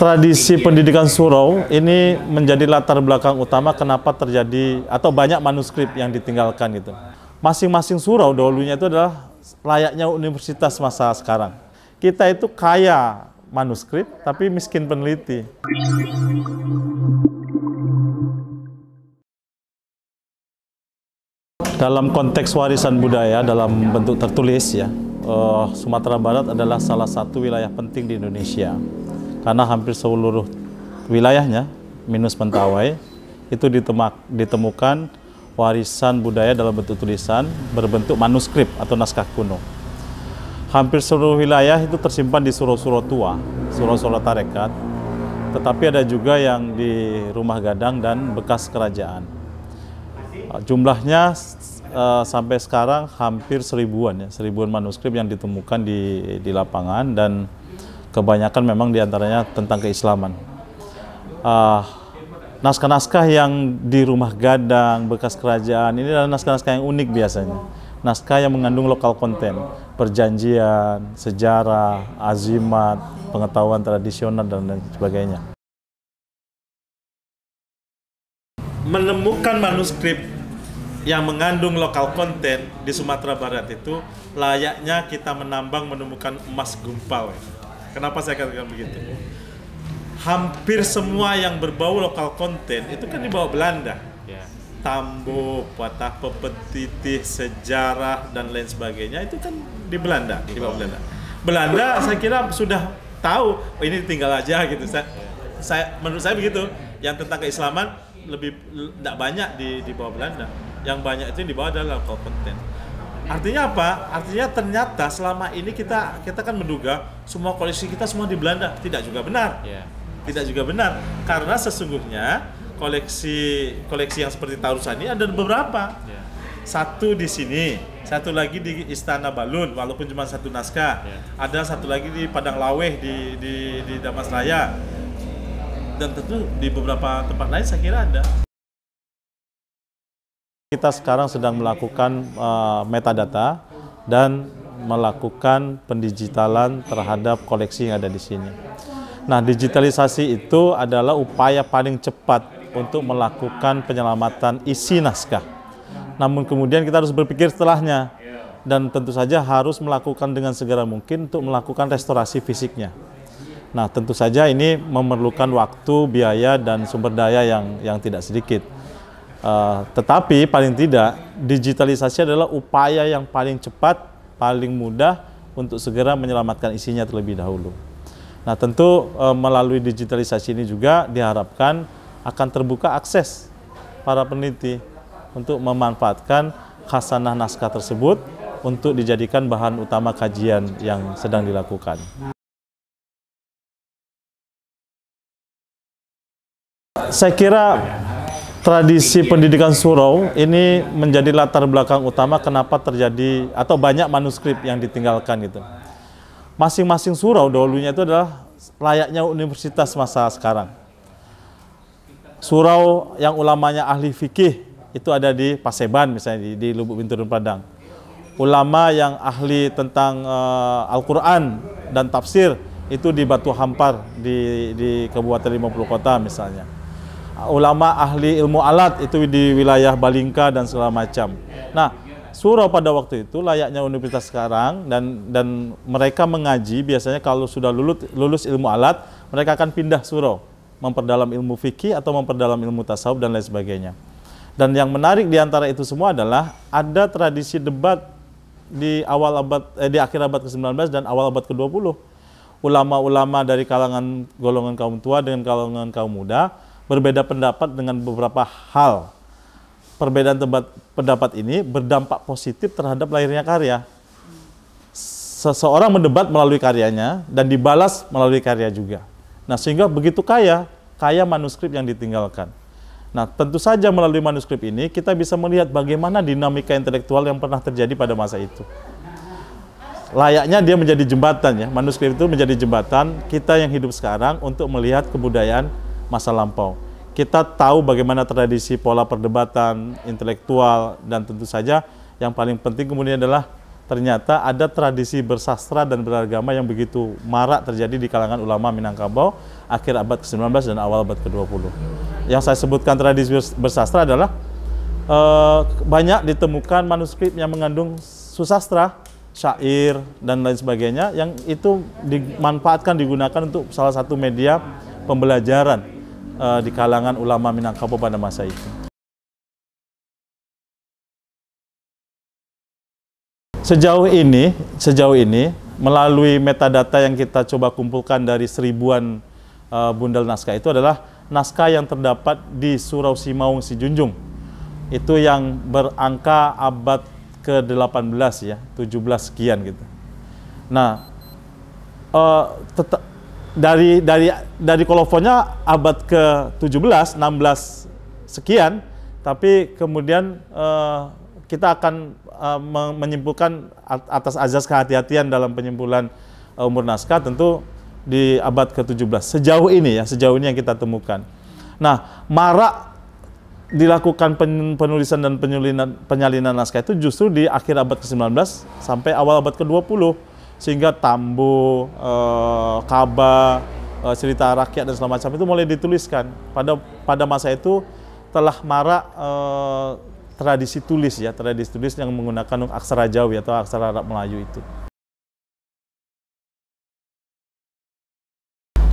tradisi pendidikan surau ini menjadi latar belakang utama kenapa terjadi atau banyak manuskrip yang ditinggalkan itu. Masing-masing surau dahulunya itu adalah layaknya universitas masa sekarang. Kita itu kaya manuskrip tapi miskin peneliti. Dalam konteks warisan budaya dalam bentuk tertulis ya, eh, Sumatera Barat adalah salah satu wilayah penting di Indonesia karena hampir seluruh wilayahnya minus Mentawai itu ditemak, ditemukan warisan budaya dalam bentuk tulisan berbentuk manuskrip atau naskah kuno. Hampir seluruh wilayah itu tersimpan di surau-surau tua, surau-surau tarekat, tetapi ada juga yang di rumah gadang dan bekas kerajaan. Jumlahnya uh, sampai sekarang hampir seribuan ya, seribuan manuskrip yang ditemukan di di lapangan dan kebanyakan memang diantaranya tentang keislaman. Uh, naskah-naskah yang di rumah gadang, bekas kerajaan, ini adalah naskah-naskah yang unik biasanya. Naskah yang mengandung lokal konten, perjanjian, sejarah, azimat, pengetahuan tradisional, dan lain sebagainya. Menemukan manuskrip yang mengandung lokal konten di Sumatera Barat itu layaknya kita menambang menemukan emas gumpal. Ya Kenapa saya katakan begitu? Hampir semua yang berbau lokal konten itu kan dibawa Belanda. Ya. Tambo, patah pepetitih, sejarah dan lain sebagainya itu kan di Belanda, di bawah Belanda. Belanda saya kira sudah tahu oh, ini tinggal aja gitu. Saya, saya menurut saya begitu. Yang tentang keislaman lebih tidak banyak di di bawah Belanda. Yang banyak itu di bawah adalah lokal konten Artinya apa? Artinya ternyata selama ini kita kita kan menduga semua koalisi kita semua di Belanda tidak juga benar. Yeah. Tidak juga benar karena sesungguhnya koleksi koleksi yang seperti ini ada beberapa. Yeah. Satu di sini, satu lagi di Istana Balun walaupun cuma satu naskah. Yeah. Ada satu lagi di Padang Laweh di di di Damasraya. Dan tentu di beberapa tempat lain saya kira ada. Kita sekarang sedang melakukan uh, metadata dan melakukan pendigitalan terhadap koleksi yang ada di sini. Nah, digitalisasi itu adalah upaya paling cepat untuk melakukan penyelamatan isi naskah. Namun kemudian kita harus berpikir setelahnya dan tentu saja harus melakukan dengan segera mungkin untuk melakukan restorasi fisiknya. Nah, tentu saja ini memerlukan waktu, biaya dan sumber daya yang yang tidak sedikit. Eh, tetapi paling tidak digitalisasi adalah upaya yang paling cepat, paling mudah untuk segera menyelamatkan isinya terlebih dahulu. Nah, tentu uh, melalui digitalisasi ini juga diharapkan akan terbuka akses para peneliti untuk memanfaatkan khasanah naskah tersebut untuk dijadikan bahan utama kajian yang sedang dilakukan. Saya kira tradisi pendidikan surau ini menjadi latar belakang utama kenapa terjadi atau banyak manuskrip yang ditinggalkan itu. Masing-masing surau dahulunya itu adalah layaknya universitas masa sekarang. Surau yang ulamanya ahli fikih itu ada di Paseban misalnya di, di Lubuk Binturun Padang. Ulama yang ahli tentang uh, Al-Qur'an dan tafsir itu di Batu Hampar di di Kabupaten 50 Kota misalnya ulama ahli ilmu alat itu di wilayah Balingka dan segala macam. Nah, surau pada waktu itu layaknya universitas sekarang dan dan mereka mengaji biasanya kalau sudah lulus lulus ilmu alat mereka akan pindah surau memperdalam ilmu fikih atau memperdalam ilmu tasawuf dan lain sebagainya. Dan yang menarik di antara itu semua adalah ada tradisi debat di awal abad eh, di akhir abad ke-19 dan awal abad ke-20. Ulama-ulama dari kalangan golongan kaum tua dengan kalangan kaum muda berbeda pendapat dengan beberapa hal. Perbedaan tebat, pendapat ini berdampak positif terhadap lahirnya karya. Seseorang mendebat melalui karyanya dan dibalas melalui karya juga. Nah, sehingga begitu kaya, kaya manuskrip yang ditinggalkan. Nah, tentu saja melalui manuskrip ini kita bisa melihat bagaimana dinamika intelektual yang pernah terjadi pada masa itu. Layaknya dia menjadi jembatan ya, manuskrip itu menjadi jembatan kita yang hidup sekarang untuk melihat kebudayaan masa lampau. Kita tahu bagaimana tradisi pola perdebatan intelektual dan tentu saja yang paling penting kemudian adalah ternyata ada tradisi bersastra dan beragama yang begitu marak terjadi di kalangan ulama Minangkabau akhir abad ke-19 dan awal abad ke-20. Yang saya sebutkan tradisi bersastra adalah e, banyak ditemukan manuskrip yang mengandung susastra, syair, dan lain sebagainya yang itu dimanfaatkan, digunakan untuk salah satu media pembelajaran Eh, di kalangan ulama Minangkabau pada masa itu. Sejauh ini, sejauh ini melalui metadata yang kita coba kumpulkan dari seribuan uh, bundel naskah itu adalah naskah yang terdapat di Surau Simaung Sijunjung. Itu yang berangka abad ke-18 ya, 17 sekian gitu. Nah, uh, eh, tetap dari dari dari kolofonnya abad ke-17, 16 sekian, tapi kemudian uh, kita akan uh, menyimpulkan atas azas kehati-hatian dalam penyimpulan uh, umur naskah tentu di abad ke-17. Sejauh ini ya, sejauh ini yang kita temukan. Nah, marak dilakukan penulisan dan penyalinan, naskah itu justru di akhir abad ke-19 sampai awal abad ke-20 sehingga Tambo, eh, Kaba, eh, cerita rakyat dan segala macam itu mulai dituliskan. Pada pada masa itu telah marak eh, tradisi tulis ya, tradisi tulis yang menggunakan aksara Jawi atau aksara Arab Melayu itu.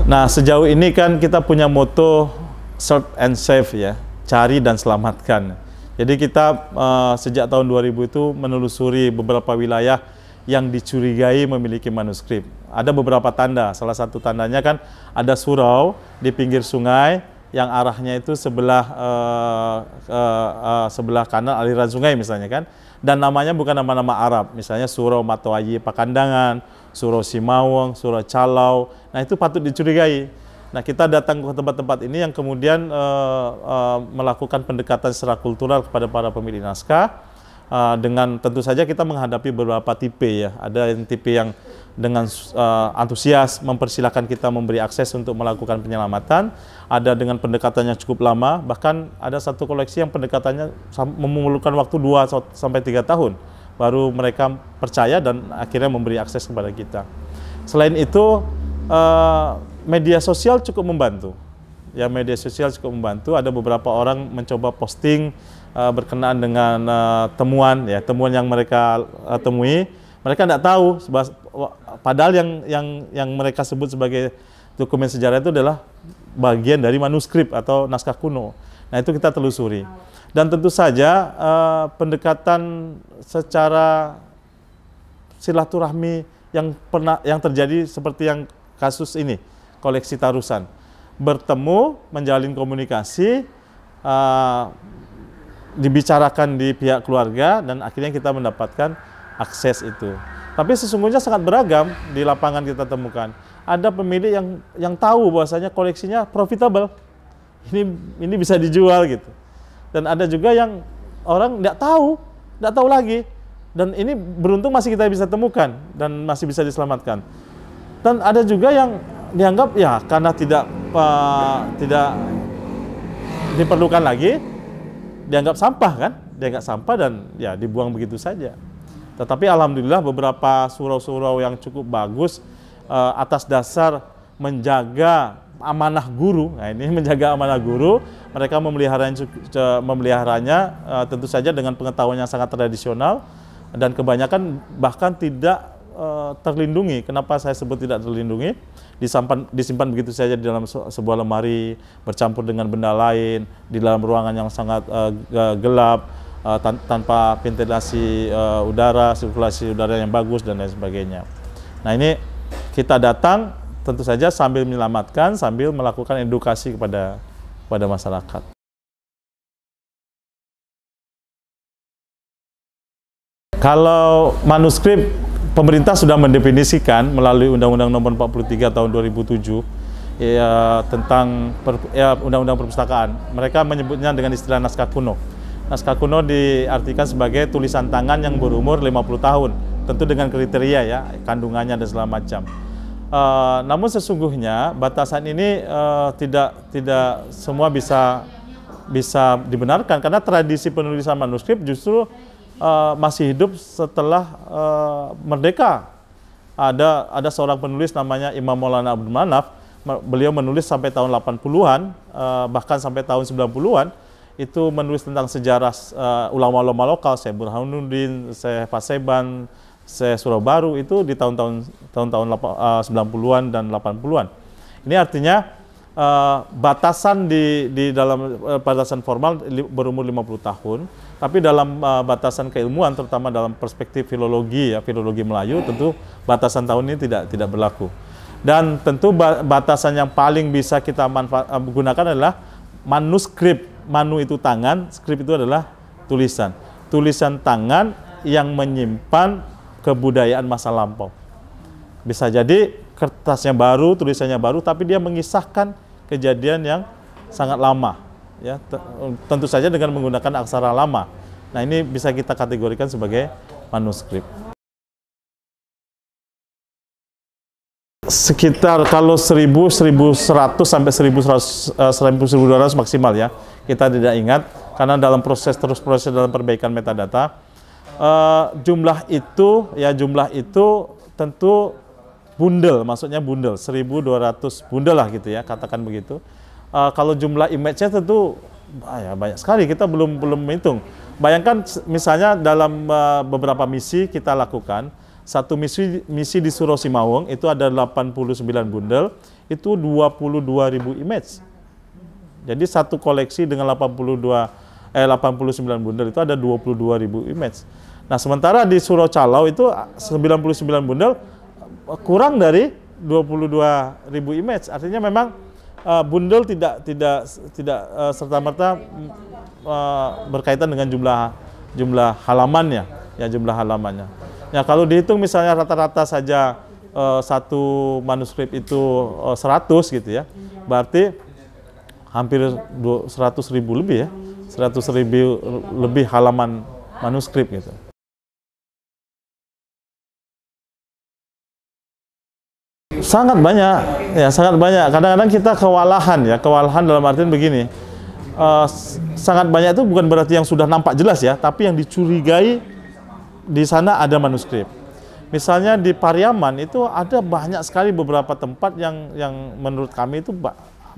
Nah, sejauh ini kan kita punya moto search and save ya, cari dan selamatkan. Jadi kita uh, sejak tahun 2000 itu menelusuri beberapa wilayah yang dicurigai memiliki manuskrip. Ada beberapa tanda, salah satu tandanya kan ada surau di pinggir sungai yang arahnya itu sebelah uh, uh, uh, sebelah kanan aliran sungai misalnya kan dan namanya bukan nama-nama Arab misalnya surau Matoayi Pakandangan, surau Simawang, surau Calau. Nah, itu patut dicurigai. Nah, kita datang ke tempat-tempat ini yang kemudian uh, uh, melakukan pendekatan secara kultural kepada para pemilik naskah uh, dengan tentu saja kita menghadapi beberapa tipe ya. Ada yang tipe yang dengan uh, antusias mempersilahkan kita memberi akses untuk melakukan penyelamatan. Ada dengan pendekatannya cukup lama, bahkan ada satu koleksi yang pendekatannya memerlukan waktu 2 sampai 3 tahun baru mereka percaya dan akhirnya memberi akses kepada kita. Selain itu, uh, media sosial cukup membantu. Ya, media sosial cukup membantu. Ada beberapa orang mencoba posting uh, berkenaan dengan uh, temuan ya temuan yang mereka uh, temui mereka tidak tahu sebab padahal yang yang yang mereka sebut sebagai dokumen sejarah itu adalah bagian dari manuskrip atau naskah kuno nah itu kita telusuri dan tentu saja uh, pendekatan secara silaturahmi yang pernah yang terjadi seperti yang kasus ini koleksi tarusan bertemu menjalin komunikasi uh, dibicarakan di pihak keluarga dan akhirnya kita mendapatkan akses itu. Tapi sesungguhnya sangat beragam di lapangan kita temukan. Ada pemilik yang yang tahu bahwasanya koleksinya profitable. Ini ini bisa dijual gitu. Dan ada juga yang orang tidak tahu, tidak tahu lagi. Dan ini beruntung masih kita bisa temukan dan masih bisa diselamatkan. Dan ada juga yang dianggap ya karena tidak uh, tidak diperlukan lagi, dianggap sampah kan, dianggap sampah dan ya dibuang begitu saja. Tetapi alhamdulillah beberapa surau-surau yang cukup bagus uh, atas dasar menjaga amanah guru. Nah, ini menjaga amanah guru, mereka memeliharanya memeliharanya uh, tentu saja dengan pengetahuan yang sangat tradisional dan kebanyakan bahkan tidak Eh, terlindungi. Kenapa saya sebut tidak terlindungi? Disampan, disimpan begitu saja di dalam sebuah lemari, bercampur dengan benda lain, di dalam ruangan yang sangat uh, gelap, uh, tan tanpa ventilasi uh, udara, sirkulasi udara yang bagus dan lain sebagainya. Nah ini kita datang tentu saja sambil menyelamatkan, sambil melakukan edukasi kepada kepada masyarakat. Kalau manuskrip pemerintah sudah mendefinisikan melalui Undang-Undang Nomor 43 Tahun 2007 ya tentang per, ya Undang-Undang Perpustakaan. Mereka menyebutnya dengan istilah naskah kuno. Naskah kuno diartikan sebagai tulisan tangan yang berumur 50 tahun, tentu dengan kriteria ya kandungannya dan segala macam. Uh, namun sesungguhnya batasan ini uh, tidak tidak semua bisa bisa dibenarkan karena tradisi penulisan manuskrip justru Eh, masih hidup setelah uh, merdeka. Ada ada seorang penulis namanya Imam Maulana Abdul Manaf, beliau menulis sampai tahun 80-an uh, eh, bahkan sampai tahun 90-an itu menulis tentang sejarah ulama-ulama uh, lokal, saya Burhanuddin, saya Paseban, saya Surabaru itu di tahun-tahun tahun-tahun uh, 90-an dan 80-an. Ini artinya Eh, batasan di di dalam uh, batasan formal li, berumur 50 tahun, tapi dalam uh, batasan keilmuan terutama dalam perspektif filologi ya filologi Melayu tentu batasan tahun ini tidak tidak berlaku. Dan tentu ba batasan yang paling bisa kita manfaat, uh, gunakan adalah manuskrip. Manu itu tangan, skrip itu adalah tulisan. Tulisan tangan yang menyimpan kebudayaan masa lampau. Bisa jadi kertasnya baru, tulisannya baru, tapi dia mengisahkan kejadian yang sangat lama ya tentu saja dengan menggunakan aksara lama. Nah, ini bisa kita kategorikan sebagai manuskrip. Sekitar kalau 1000 1100 sampai 1100 1200 eh, maksimal ya. Kita tidak ingat karena dalam proses terus proses dalam perbaikan metadata eh, jumlah itu ya jumlah itu tentu bundel, maksudnya bundel, 1.200 bundel lah gitu ya, katakan begitu. Uh, kalau jumlah image-nya tentu banyak, ah banyak sekali, kita belum belum menghitung. Bayangkan misalnya dalam uh, beberapa misi kita lakukan, satu misi misi di Surosimawung itu ada 89 bundel, itu 22.000 image. Jadi satu koleksi dengan 82 eh 89 bundel itu ada 22.000 image. Nah, sementara di Surau Calau itu 99 ah, bundel kurang dari ribu image. Artinya memang uh, bundel tidak tidak tidak uh, eh, serta merta uh, mm, eh, berkaitan dengan jumlah jumlah halamannya, ya jumlah halamannya. Ya kalau dihitung misalnya rata-rata saja uh, satu manuskrip itu uh, 100 gitu ya. Berarti hampir 100 ribu lebih ya. 100 ribu lebih halaman manuskrip gitu. sangat banyak ya sangat banyak kadang-kadang kita kewalahan ya kewalahan dalam artian begini uh, sangat banyak itu bukan berarti yang sudah nampak jelas ya tapi yang dicurigai di sana ada manuskrip misalnya di Pariaman itu ada banyak sekali beberapa tempat yang yang menurut kami itu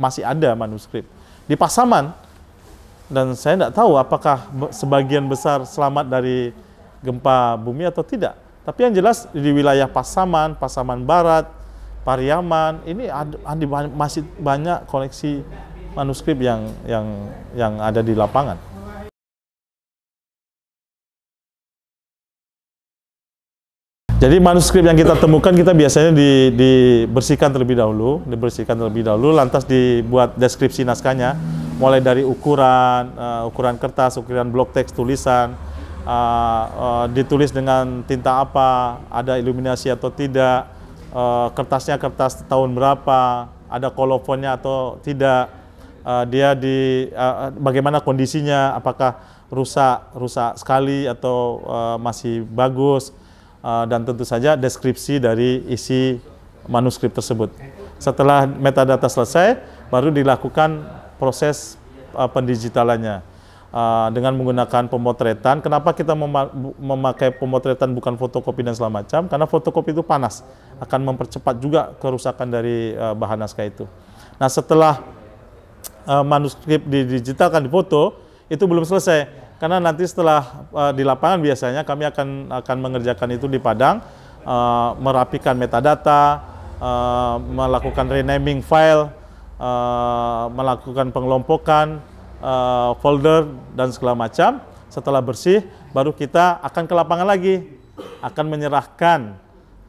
masih ada manuskrip di Pasaman dan saya tidak tahu apakah sebagian besar selamat dari gempa bumi atau tidak tapi yang jelas di wilayah Pasaman Pasaman Barat Pariaman ini ada, masih banyak koleksi manuskrip yang yang yang ada di lapangan. Jadi manuskrip yang kita temukan kita biasanya di, dibersihkan terlebih dahulu, dibersihkan terlebih dahulu, lantas dibuat deskripsi naskahnya, mulai dari ukuran, uh, ukuran kertas, ukuran blok teks tulisan, uh, uh, ditulis dengan tinta apa, ada iluminasi atau tidak, Eh, kertasnya kertas tahun berapa, ada kolofonnya atau tidak, uh, dia di uh, bagaimana kondisinya, apakah rusak rusak sekali atau uh, masih bagus uh, dan tentu saja deskripsi dari isi manuskrip tersebut. Setelah metadata selesai, baru dilakukan proses uh, pendigitalannya uh, dengan menggunakan pemotretan. Kenapa kita mema memakai pemotretan bukan fotokopi dan segala macam? Karena fotokopi itu panas, akan mempercepat juga kerusakan dari uh, bahan naskah itu. Nah, setelah uh, manuskrip didigitalkan di foto, itu belum selesai. Karena nanti setelah uh, di lapangan biasanya kami akan akan mengerjakan itu di Padang, uh, merapikan metadata, uh, melakukan renaming file, uh, melakukan pengelompokan, uh, folder dan segala macam. Setelah bersih, baru kita akan ke lapangan lagi, akan menyerahkan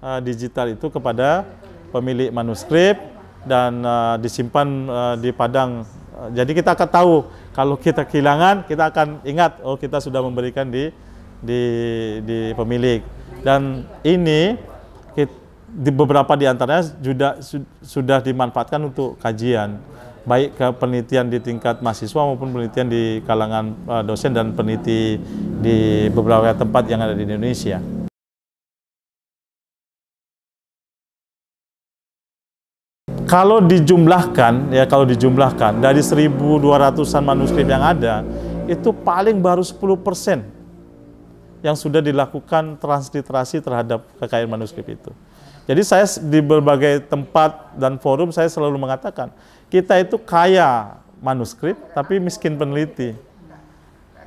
uh, digital itu kepada pemilik manuskrip dan uh, disimpan uh, di padang. jadi kita akan tahu kalau kita kehilangan, kita akan ingat oh kita sudah memberikan di di di pemilik. Dan ini di beberapa di antaranya sudah sudah dimanfaatkan untuk kajian baik ke penelitian di tingkat mahasiswa maupun penelitian di kalangan eh, dosen dan peneliti di beberapa tempat yang ada di Indonesia. Kalau dijumlahkan, ya kalau dijumlahkan dari 1.200an manuskrip yang ada, itu paling baru 10% yang sudah dilakukan transliterasi terhadap kekayaan manuskrip itu. Jadi saya di berbagai tempat dan forum saya selalu mengatakan, kita itu kaya manuskrip tapi miskin peneliti.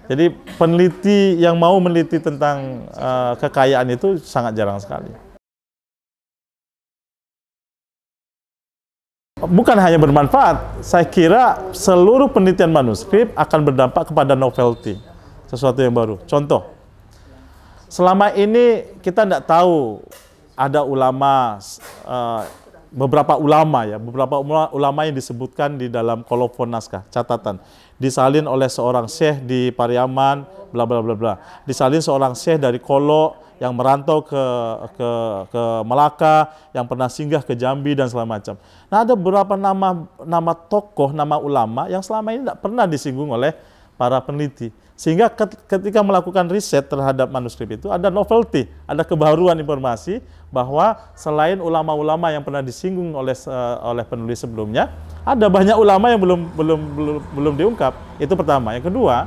Jadi peneliti yang mau meneliti tentang uh, kekayaan itu sangat jarang sekali. Bukan hanya bermanfaat, saya kira seluruh penelitian manuskrip akan berdampak kepada novelty, sesuatu yang baru. Contoh, selama ini kita tidak tahu ada ulama eh, beberapa ulama ya, beberapa ulama yang disebutkan di dalam kolofon naskah, catatan. Disalin oleh seorang syekh di Pariaman, bla bla bla bla. Disalin seorang syekh dari Kolo yang merantau ke ke ke Melaka, yang pernah singgah ke Jambi dan segala macam. Nah, ada beberapa nama nama tokoh, nama ulama yang selama ini tidak pernah disinggung oleh para peneliti. Sehingga ketika melakukan riset terhadap manuskrip itu ada novelty, ada kebaruan informasi bahwa selain ulama-ulama yang pernah disinggung oleh uh, oleh penulis sebelumnya, ada banyak ulama yang belum belum belum belum diungkap. Itu pertama. Yang kedua,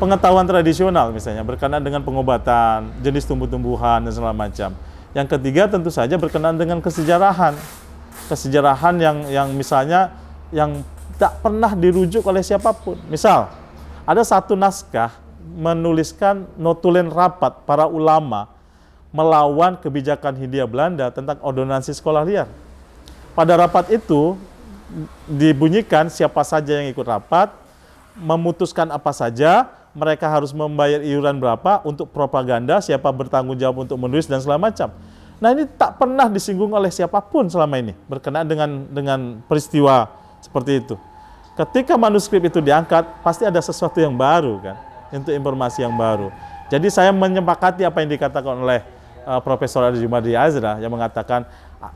pengetahuan tradisional misalnya berkenaan dengan pengobatan, jenis tumbuh-tumbuhan dan segala macam. Yang ketiga tentu saja berkenaan dengan kesejarahan. Kesejarahan yang yang misalnya yang tak pernah dirujuk oleh siapapun. Misal, ada satu naskah menuliskan notulen rapat para ulama melawan kebijakan Hindia Belanda tentang ordonansi sekolah liar. Pada rapat itu dibunyikan siapa saja yang ikut rapat, memutuskan apa saja, mereka harus membayar iuran berapa untuk propaganda, siapa bertanggung jawab untuk menulis dan segala macam. Nah ini tak pernah disinggung oleh siapapun selama ini berkenaan dengan dengan peristiwa seperti itu ketika manuskrip itu diangkat, pasti ada sesuatu yang baru kan, untuk informasi yang baru. Jadi saya menyepakati apa yang dikatakan oleh uh, Profesor Adi Jumadi Azra yang mengatakan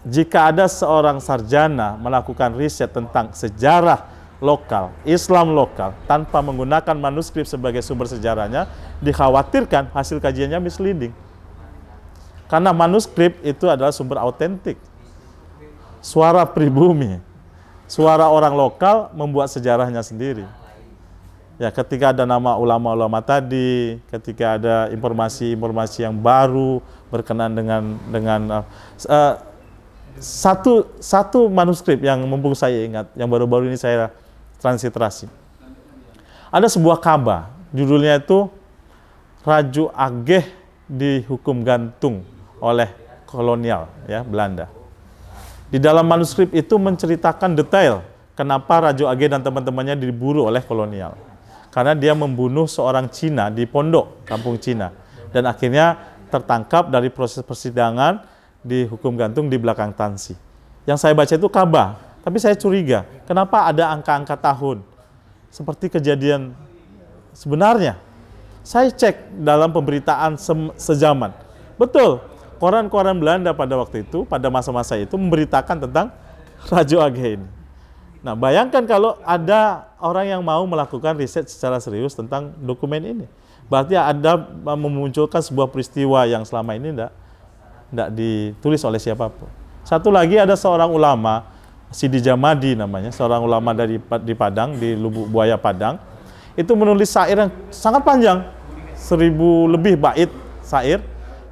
jika ada seorang sarjana melakukan riset tentang sejarah lokal, Islam lokal, tanpa menggunakan manuskrip sebagai sumber sejarahnya, dikhawatirkan hasil kajiannya misleading. Karena manuskrip itu adalah sumber autentik. Suara pribumi suara orang lokal membuat sejarahnya sendiri. Ya, ketika ada nama ulama-ulama tadi, ketika ada informasi-informasi yang baru berkenan dengan dengan uh, satu satu manuskrip yang mumpung saya ingat, yang baru-baru ini saya transiterasi, Ada sebuah kaba, judulnya itu Raju Ageh dihukum gantung oleh kolonial ya Belanda di dalam manuskrip itu menceritakan detail kenapa Rajo Age dan teman-temannya diburu oleh kolonial. Karena dia membunuh seorang Cina di pondok kampung Cina. Dan akhirnya tertangkap dari proses persidangan, di hukum gantung di belakang Tansi. Yang saya baca itu Ka'bah, tapi saya curiga kenapa ada angka-angka tahun. Seperti kejadian sebenarnya. Saya cek dalam pemberitaan se sejaman. Betul, koran-koran Belanda pada waktu itu, pada masa-masa itu memberitakan tentang Rajo Age ini. Nah, bayangkan kalau ada orang yang mau melakukan riset secara serius tentang dokumen ini. Berarti ada memunculkan sebuah peristiwa yang selama ini tidak tidak ditulis oleh siapapun. Satu lagi ada seorang ulama, Sidi Jamadi namanya, seorang ulama dari di Padang, di Lubuk Buaya Padang. Itu menulis syair yang sangat panjang, seribu lebih bait syair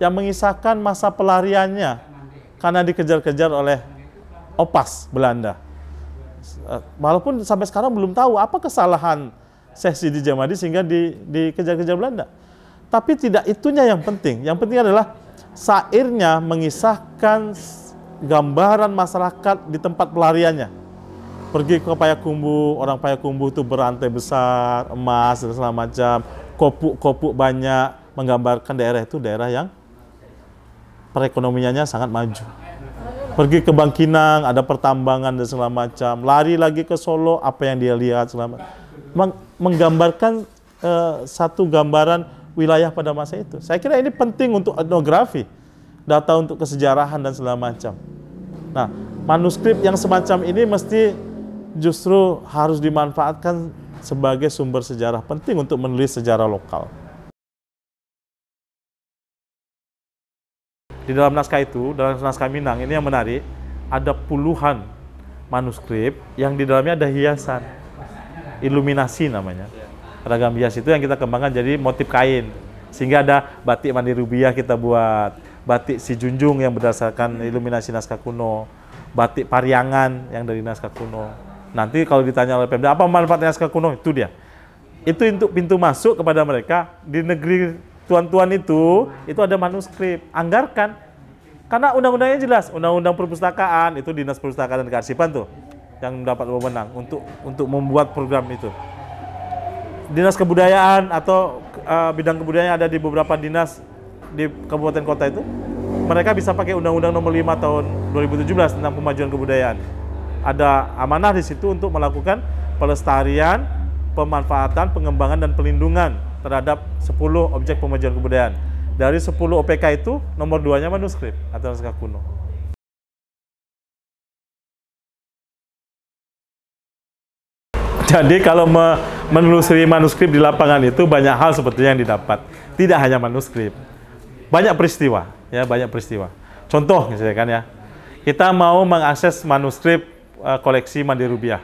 yang mengisahkan masa pelariannya karena dikejar-kejar oleh opas Belanda. Eh, walaupun sampai sekarang belum tahu apa kesalahan Syekh di Jamadi sehingga di, dikejar-kejar Belanda. Tapi tidak itunya yang penting. Yang penting adalah sairnya mengisahkan gambaran masyarakat di tempat pelariannya. Pergi ke Payakumbu, orang Payakumbu itu berantai besar, emas dan segala macam, kopuk-kopuk banyak, menggambarkan daerah itu daerah yang perekonomiannya sangat maju. Pergi ke Bangkinang, ada pertambangan dan segala macam. Lari lagi ke Solo, apa yang dia lihat segala Meng menggambarkan uh, satu gambaran wilayah pada masa itu. Saya kira ini penting untuk etnografi, data untuk kesejarahan dan segala macam. Nah, manuskrip yang semacam ini mesti justru harus dimanfaatkan sebagai sumber sejarah penting untuk menulis sejarah lokal. di dalam naskah itu, dalam naskah Minang ini yang menarik, ada puluhan manuskrip yang di dalamnya ada hiasan. Iluminasi namanya. Ragam hias itu yang kita kembangkan jadi motif kain. Sehingga ada batik mandi rubiah kita buat, batik si junjung yang berdasarkan iluminasi naskah kuno, batik pariangan yang dari naskah kuno. Nanti kalau ditanya oleh Pemda, apa manfaatnya naskah kuno? Itu dia. Itu untuk pintu masuk kepada mereka di negeri tuan-tuan itu itu ada manuskrip anggarkan karena undang-undangnya jelas undang-undang perpustakaan itu dinas perpustakaan dan kearsipan tuh yang dapat wewenang untuk untuk membuat program itu dinas kebudayaan atau uh, bidang kebudayaan ada di beberapa dinas di kabupaten kota itu mereka bisa pakai undang-undang nomor 5 tahun 2017 tentang pemajuan kebudayaan ada amanah di situ untuk melakukan pelestarian pemanfaatan pengembangan dan pelindungan terhadap 10 objek pemajuan kebudayaan. Dari 10 OPK itu, nomor 2-nya manuskrip atau naskah kuno. Jadi kalau menelusuri manuskrip di lapangan itu banyak hal sebetulnya yang didapat. Tidak hanya manuskrip. Banyak peristiwa, ya banyak peristiwa. Contoh misalnya kan ya. Kita mau mengakses manuskrip eh, koleksi Mandi Rupiah.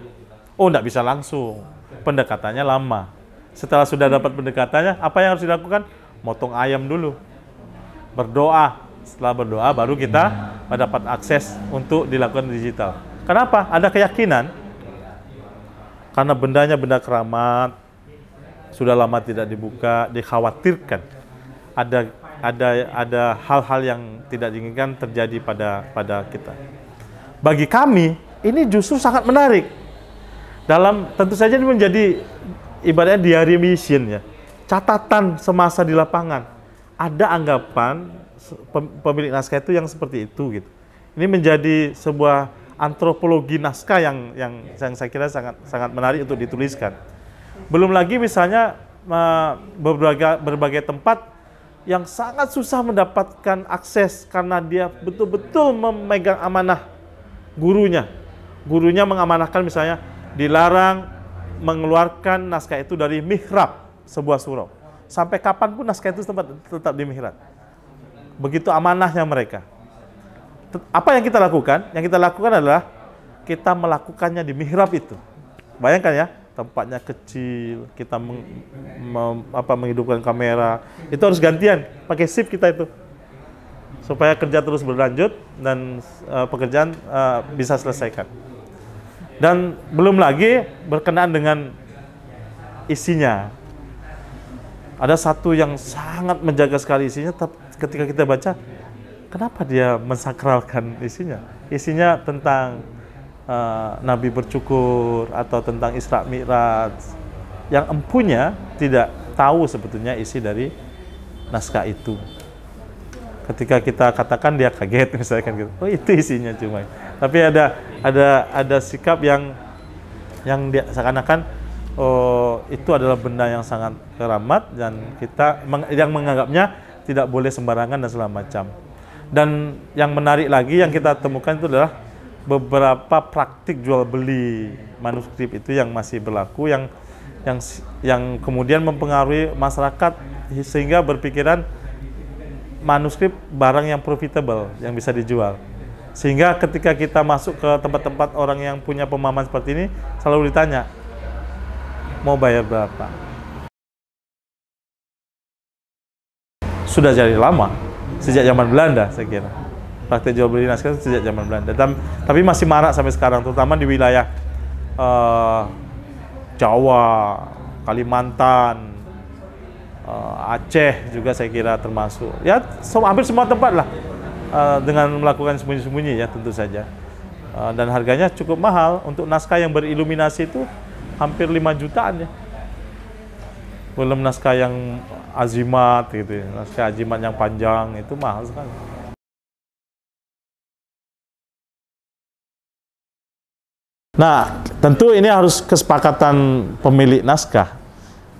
Oh, tidak bisa langsung. Pendekatannya lama setelah sudah dapat pendekatannya, apa yang harus dilakukan? Motong ayam dulu, berdoa. Setelah berdoa, baru kita mendapat akses untuk dilakukan digital. Kenapa? Ada keyakinan. Karena bendanya benda keramat, sudah lama tidak dibuka, dikhawatirkan ada ada ada hal-hal yang tidak diinginkan terjadi pada pada kita. Bagi kami ini justru sangat menarik. Dalam tentu saja ini menjadi ibaratnya diary mission ya. Catatan semasa di lapangan. Ada anggapan pemilik naskah itu yang seperti itu gitu. Ini menjadi sebuah antropologi naskah yang yang, yang saya kira sangat sangat menarik untuk dituliskan. Belum lagi misalnya berbagai berbagai tempat yang sangat susah mendapatkan akses karena dia betul-betul memegang amanah gurunya. Gurunya mengamanahkan misalnya dilarang mengeluarkan naskah itu dari mihrab sebuah surau. Sampai kapanpun naskah itu tempat, tetap di mihrab. Begitu amanahnya mereka. Apa yang kita lakukan? Yang kita lakukan adalah kita melakukannya di mihrab itu. Bayangkan ya, tempatnya kecil, kita meng, mem, apa, menghidupkan kamera. Itu harus gantian, pakai sip kita itu. Supaya kerja terus berlanjut dan uh, pekerjaan uh, bisa selesaikan dan belum lagi berkenaan dengan isinya. Ada satu yang sangat menjaga sekali isinya, tapi ketika kita baca, kenapa dia mensakralkan isinya? Isinya tentang uh, Nabi bercukur atau tentang Isra Mi'raj. Yang empunya tidak tahu sebetulnya isi dari naskah itu ketika kita katakan dia kaget misalkan gitu oh itu isinya cuma tapi ada ada ada sikap yang yang dia seakan-akan oh itu adalah benda yang sangat keramat dan kita yang menganggapnya tidak boleh sembarangan dan segala macam dan yang menarik lagi yang kita temukan itu adalah beberapa praktik jual beli manuskrip itu yang masih berlaku yang yang yang kemudian mempengaruhi masyarakat sehingga berpikiran manuskrip barang yang profitable yang bisa dijual. Sehingga ketika kita masuk ke tempat-tempat orang yang punya pemahaman seperti ini selalu ditanya mau bayar berapa. Sudah jadi lama sejak zaman Belanda saya kira. Praktek jual beli naskah sejak zaman Belanda. Dan, tapi masih marak sampai sekarang terutama di wilayah uh, Jawa, Kalimantan, uh, Aceh juga saya kira termasuk ya so, hampir semua tempat lah uh, dengan melakukan sembunyi-sembunyi ya tentu saja uh, dan harganya cukup mahal untuk naskah yang beriluminasi itu hampir 5 jutaan ya belum naskah yang azimat gitu ya. naskah azimat yang panjang itu mahal sekali Nah, tentu ini harus kesepakatan pemilik naskah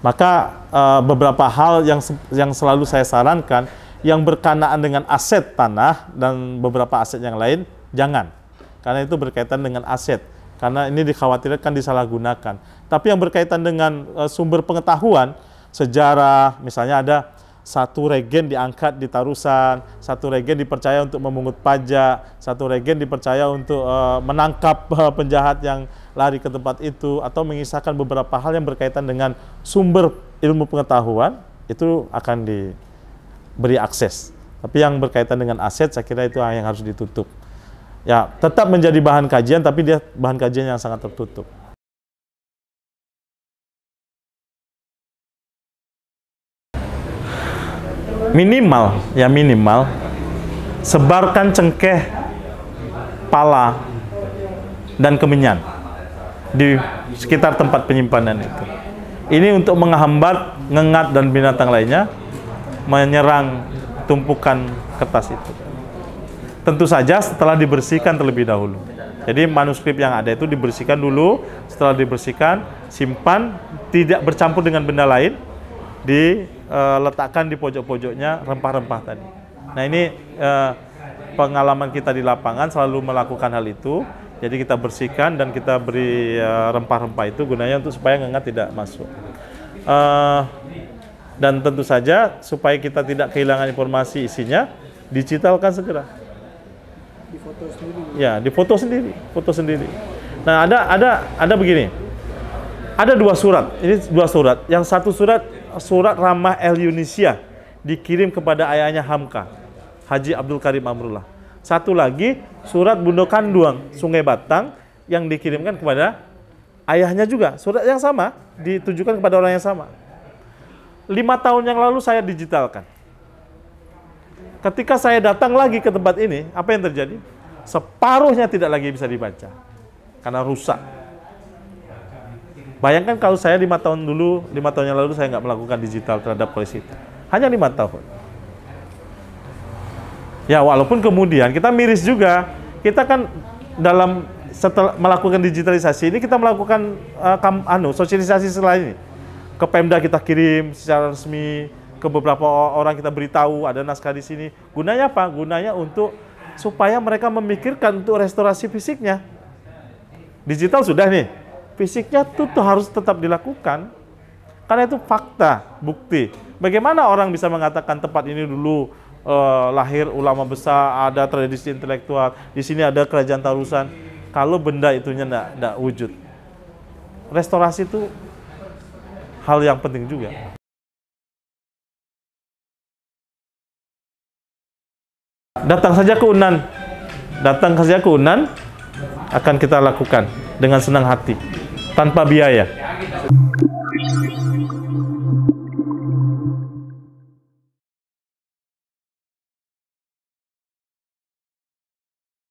maka uh, beberapa hal yang yang selalu saya sarankan yang berkenaan dengan aset tanah dan beberapa aset yang lain jangan. Karena itu berkaitan dengan aset. Karena ini dikhawatirkan disalahgunakan. Tapi yang berkaitan dengan uh, sumber pengetahuan, sejarah, misalnya ada satu regen diangkat di tarusan, satu regen dipercaya untuk memungut pajak, satu regen dipercaya untuk uh, menangkap uh, penjahat yang lari ke tempat itu atau mengisahkan beberapa hal yang berkaitan dengan sumber ilmu pengetahuan itu akan diberi akses. Tapi yang berkaitan dengan aset saya kira itu yang harus ditutup. Ya, tetap menjadi bahan kajian tapi dia bahan kajian yang sangat tertutup. minimal ya minimal sebarkan cengkeh pala dan kemenyan di sekitar tempat penyimpanan itu. Ini untuk menghambat ngengat dan binatang lainnya menyerang tumpukan kertas itu. Tentu saja setelah dibersihkan terlebih dahulu. Jadi manuskrip yang ada itu dibersihkan dulu, setelah dibersihkan simpan tidak bercampur dengan benda lain di uh, letakkan di pojok-pojoknya rempah-rempah tadi. Nah ini uh, pengalaman kita di lapangan selalu melakukan hal itu. Jadi kita bersihkan dan kita beri eh, rempah-rempah uh, itu gunanya untuk supaya ngengat tidak masuk. Uh, dan tentu saja supaya kita tidak kehilangan informasi isinya, digitalkan segera. Di foto sendiri. Ya, di foto sendiri, foto sendiri. Nah ada ada ada begini. Ada dua surat. Ini dua surat. Yang satu surat surat ramah El Yunisia dikirim kepada ayahnya Hamka, Haji Abdul Karim Amrullah. Satu lagi surat Bundokan Kanduang, Sungai Batang yang dikirimkan kepada ayahnya juga. Surat yang sama ditujukan kepada orang yang sama. Lima tahun yang lalu saya digitalkan. Ketika saya datang lagi ke tempat ini, apa yang terjadi? Separuhnya tidak lagi bisa dibaca karena rusak Bayangkan kalau saya lima tahun dulu, lima tahun yang lalu saya nggak melakukan digital terhadap polisi Hanya lima tahun. Ya walaupun kemudian kita miris juga, kita kan dalam setelah melakukan digitalisasi ini kita melakukan uh, kam, anu sosialisasi selain ini ke Pemda kita kirim secara resmi ke beberapa orang kita beritahu ada naskah di sini gunanya apa gunanya untuk supaya mereka memikirkan untuk restorasi fisiknya digital sudah nih fisiknya itu tuh harus tetap dilakukan karena itu fakta bukti bagaimana orang bisa mengatakan tempat ini dulu eh, lahir ulama besar ada tradisi intelektual di sini ada kerajaan Tarusan kalau benda itunya tidak wujud restorasi itu hal yang penting juga datang saja ke Unan datang saja ke Unan akan kita lakukan dengan senang hati tanpa biaya.